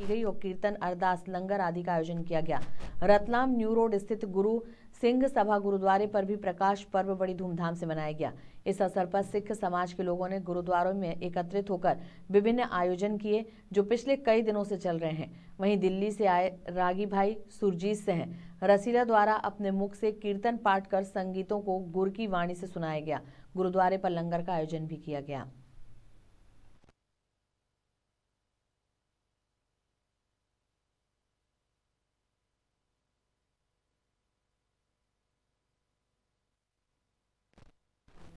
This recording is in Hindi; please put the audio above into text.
की गई और कीर्तन अरदास लंगर आदि का आयोजन किया गया रतलाम न्यू रोड स्थित गुरु सिंह सभा गुरुद्वारे पर भी प्रकाश पर्व बड़ी धूमधाम से मनाया गया इस अवसर पर सिख समाज के लोगों ने गुरुद्वारों में एकत्रित होकर विभिन्न आयोजन किए जो पिछले कई दिनों से चल रहे हैं वहीं दिल्ली से आए रागी भाई सुरजीत सह रसीला द्वारा अपने मुख से कीर्तन पाठ कर संगीतों को गुर की वाणी से सुनाया गया गुरुद्वारे पर लंगर का आयोजन भी किया गया